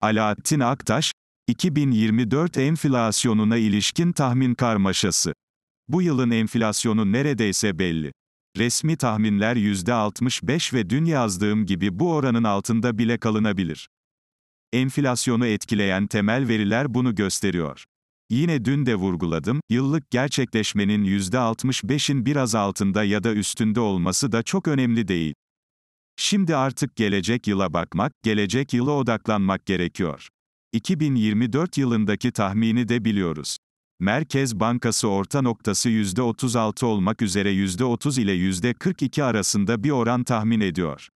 Alaaddin Aktaş, 2024 enflasyonuna ilişkin tahmin karmaşası. Bu yılın enflasyonu neredeyse belli. Resmi tahminler %65 ve dün yazdığım gibi bu oranın altında bile kalınabilir. Enflasyonu etkileyen temel veriler bunu gösteriyor. Yine dün de vurguladım, yıllık gerçekleşmenin %65'in biraz altında ya da üstünde olması da çok önemli değil. Şimdi artık gelecek yıla bakmak, gelecek yıla odaklanmak gerekiyor. 2024 yılındaki tahmini de biliyoruz. Merkez Bankası orta noktası %36 olmak üzere %30 ile %42 arasında bir oran tahmin ediyor.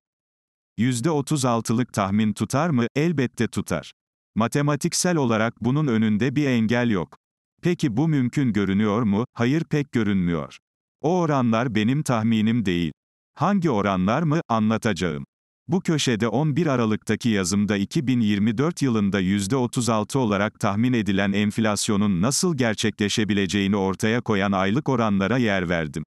%36'lık tahmin tutar mı? Elbette tutar. Matematiksel olarak bunun önünde bir engel yok. Peki bu mümkün görünüyor mu? Hayır pek görünmüyor. O oranlar benim tahminim değil. Hangi oranlar mı, anlatacağım. Bu köşede 11 Aralık'taki yazımda 2024 yılında %36 olarak tahmin edilen enflasyonun nasıl gerçekleşebileceğini ortaya koyan aylık oranlara yer verdim.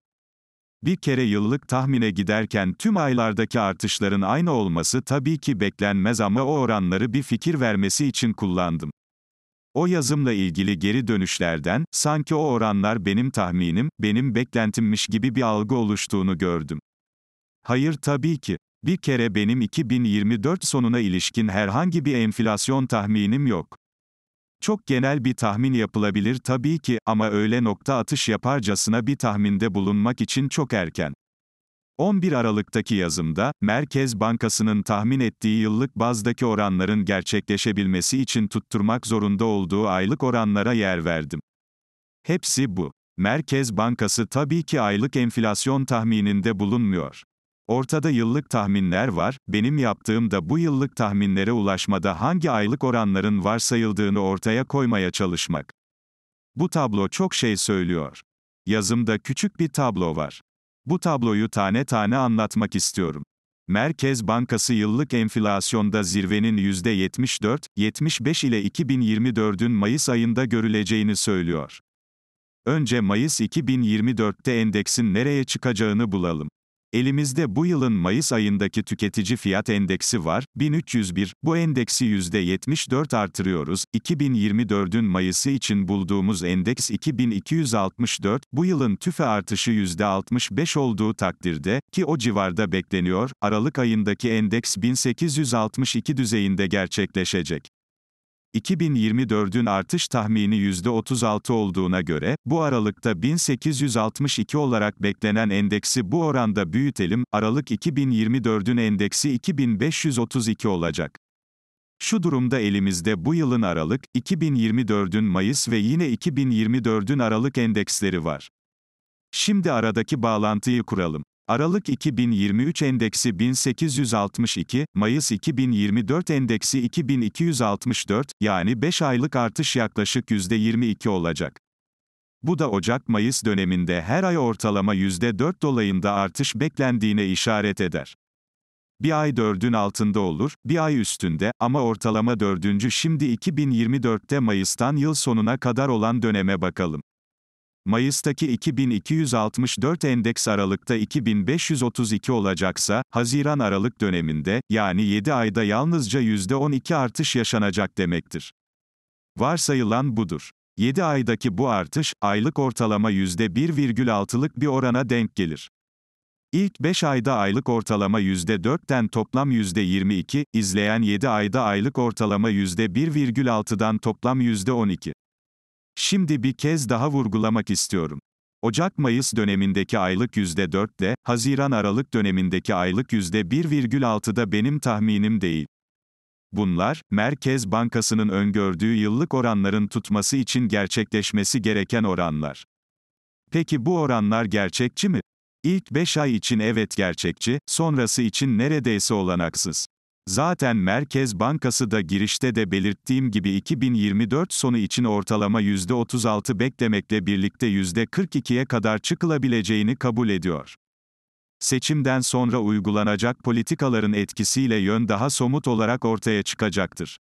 Bir kere yıllık tahmine giderken tüm aylardaki artışların aynı olması tabii ki beklenmez ama o oranları bir fikir vermesi için kullandım. O yazımla ilgili geri dönüşlerden sanki o oranlar benim tahminim, benim beklentimmiş gibi bir algı oluştuğunu gördüm. Hayır tabii ki. Bir kere benim 2024 sonuna ilişkin herhangi bir enflasyon tahminim yok. Çok genel bir tahmin yapılabilir tabii ki ama öyle nokta atış yaparcasına bir tahminde bulunmak için çok erken. 11 Aralık'taki yazımda, Merkez Bankası'nın tahmin ettiği yıllık bazdaki oranların gerçekleşebilmesi için tutturmak zorunda olduğu aylık oranlara yer verdim. Hepsi bu. Merkez Bankası tabii ki aylık enflasyon tahmininde bulunmuyor. Ortada yıllık tahminler var, benim yaptığım da bu yıllık tahminlere ulaşmada hangi aylık oranların varsayıldığını ortaya koymaya çalışmak. Bu tablo çok şey söylüyor. Yazımda küçük bir tablo var. Bu tabloyu tane tane anlatmak istiyorum. Merkez Bankası yıllık enflasyonda zirvenin %74-75 ile 2024'ün Mayıs ayında görüleceğini söylüyor. Önce Mayıs 2024'te endeksin nereye çıkacağını bulalım. Elimizde bu yılın Mayıs ayındaki tüketici fiyat endeksi var, 1301, bu endeksi %74 artırıyoruz, 2024'ün Mayıs'ı için bulduğumuz endeks 2264, bu yılın tüfe artışı %65 olduğu takdirde, ki o civarda bekleniyor, Aralık ayındaki endeks 1862 düzeyinde gerçekleşecek. 2024'ün artış tahmini %36 olduğuna göre, bu aralıkta 1862 olarak beklenen endeksi bu oranda büyütelim, Aralık 2024'ün endeksi 2532 olacak. Şu durumda elimizde bu yılın Aralık, 2024'ün Mayıs ve yine 2024'ün Aralık endeksleri var. Şimdi aradaki bağlantıyı kuralım. Aralık 2023 endeksi 1862, Mayıs 2024 endeksi 2264, yani 5 aylık artış yaklaşık %22 olacak. Bu da Ocak-Mayıs döneminde her ay ortalama %4 dolayında artış beklendiğine işaret eder. Bir ay dördün altında olur, bir ay üstünde ama ortalama dördüncü. şimdi 2024'te Mayıs'tan yıl sonuna kadar olan döneme bakalım. Mayıs'taki 2264 endeks Aralık'ta 2532 olacaksa, Haziran-Aralık döneminde, yani 7 ayda yalnızca %12 artış yaşanacak demektir. Varsayılan budur. 7 aydaki bu artış, aylık ortalama %1,6'lık bir orana denk gelir. İlk 5 ayda aylık ortalama %4'ten toplam %22, izleyen 7 ayda aylık ortalama %1,6'dan toplam %12. Şimdi bir kez daha vurgulamak istiyorum. Ocak-Mayıs dönemindeki aylık %4 ile, Haziran-Aralık dönemindeki aylık %1,6'da benim tahminim değil. Bunlar, Merkez Bankası'nın öngördüğü yıllık oranların tutması için gerçekleşmesi gereken oranlar. Peki bu oranlar gerçekçi mi? İlk 5 ay için evet gerçekçi, sonrası için neredeyse olanaksız. Zaten Merkez Bankası da girişte de belirttiğim gibi 2024 sonu için ortalama %36 beklemekle birlikte %42'ye kadar çıkılabileceğini kabul ediyor. Seçimden sonra uygulanacak politikaların etkisiyle yön daha somut olarak ortaya çıkacaktır.